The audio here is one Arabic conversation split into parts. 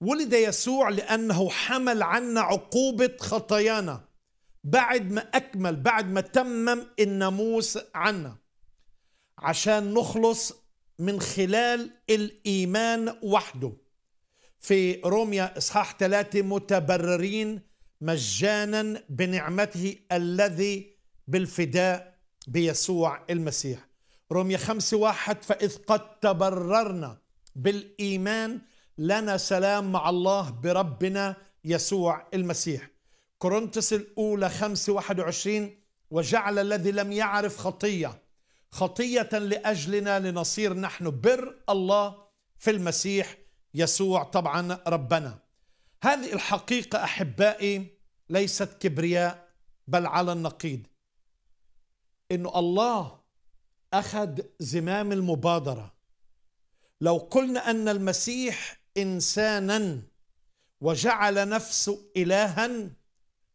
ولد يسوع لأنه حمل عنا عقوبة خطايانا بعد ما أكمل بعد ما تمم الناموس عنا عشان نخلص من خلال الإيمان وحده في روميا إصحاح ثلاثة متبررين مجانا بنعمته الذي بالفداء بيسوع المسيح روميا خمسة واحد فإذ قد تبررنا بالإيمان لنا سلام مع الله بربنا يسوع المسيح كورنثس الأولى 5 21 وجعل الذي لم يعرف خطية خطية لأجلنا لنصير نحن بر الله في المسيح يسوع طبعا ربنا هذه الحقيقة أحبائي ليست كبرياء بل على النقيض إن الله أخذ زمام المبادرة لو قلنا أن المسيح انسانا وجعل نفسه الها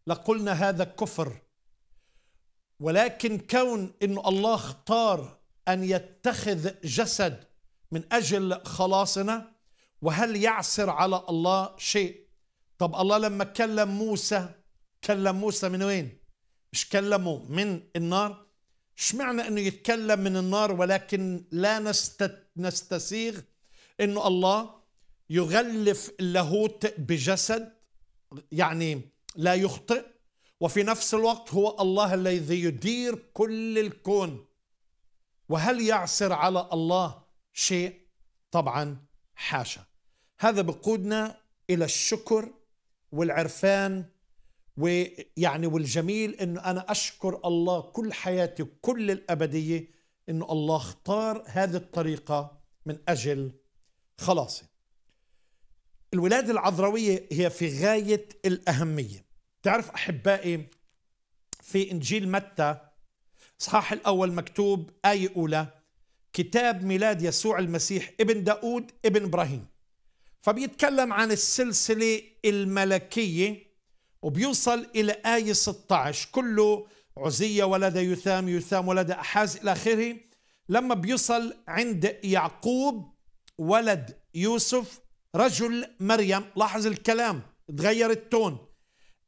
لقلنا هذا كفر ولكن كون ان الله اختار ان يتخذ جسد من اجل خلاصنا وهل يعسر على الله شيء طب الله لما كلم موسى كلم موسى من وين مش كلمه من النار اشمعنى انه يتكلم من النار ولكن لا نست... نستسيغ انه الله يغلف اللاهوت بجسد يعني لا يخطئ وفي نفس الوقت هو الله الذي يدير كل الكون وهل يعسر على الله شيء طبعا حاشا هذا بقودنا الى الشكر والعرفان ويعني والجميل انه انا اشكر الله كل حياتي كل الابديه انه الله اختار هذه الطريقه من اجل خلاصي الولادة العذراوية هي في غاية الأهمية تعرف أحبائي في إنجيل متى صحاح الأول مكتوب آية أولى كتاب ميلاد يسوع المسيح ابن داود ابن إبراهيم فبيتكلم عن السلسلة الملكية وبيوصل إلى آية 16 كله عزية ولد يثام يثام ولد أحاز إلى آخره لما بيوصل عند يعقوب ولد يوسف رجل مريم لاحظ الكلام تغير التون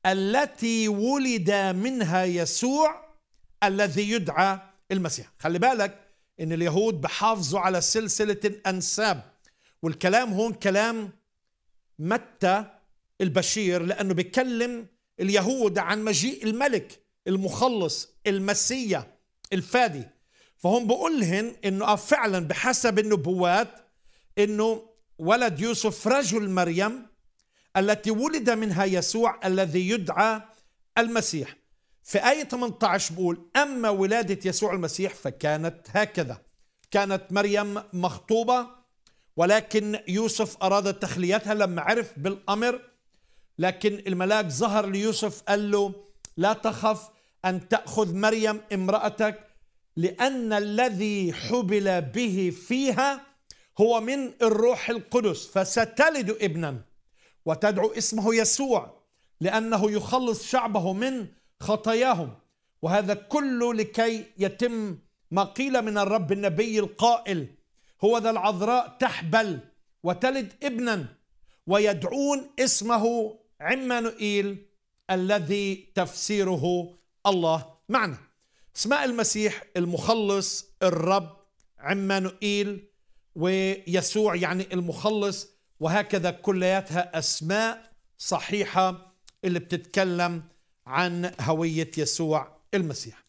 التي ولد منها يسوع الذي يدعى المسيح خلي بالك ان اليهود بحافظوا على سلسلة الانساب والكلام هون كلام متى البشير لانه بيكلم اليهود عن مجيء الملك المخلص المسيا الفادي فهم بقولهن انه آه، فعلا بحسب النبوات انه ولد يوسف رجل مريم التي ولد منها يسوع الذي يدعى المسيح في آية 18 بقول أما ولادة يسوع المسيح فكانت هكذا كانت مريم مخطوبة ولكن يوسف أراد تخليتها لما عرف بالأمر لكن الملاك ظهر ليوسف قال له لا تخف أن تأخذ مريم امرأتك لأن الذي حبل به فيها هو من الروح القدس فستلد ابنا وتدعو اسمه يسوع لأنه يخلص شعبه من خطاياهم وهذا كله لكي يتم ما قيل من الرب النبي القائل هو ذا العذراء تحبل وتلد ابنا ويدعون اسمه عمانوئيل الذي تفسيره الله معنا اسماء المسيح المخلص الرب عمانوئيل ويسوع يعني المخلص وهكذا كلياتها أسماء صحيحة اللي بتتكلم عن هوية يسوع المسيح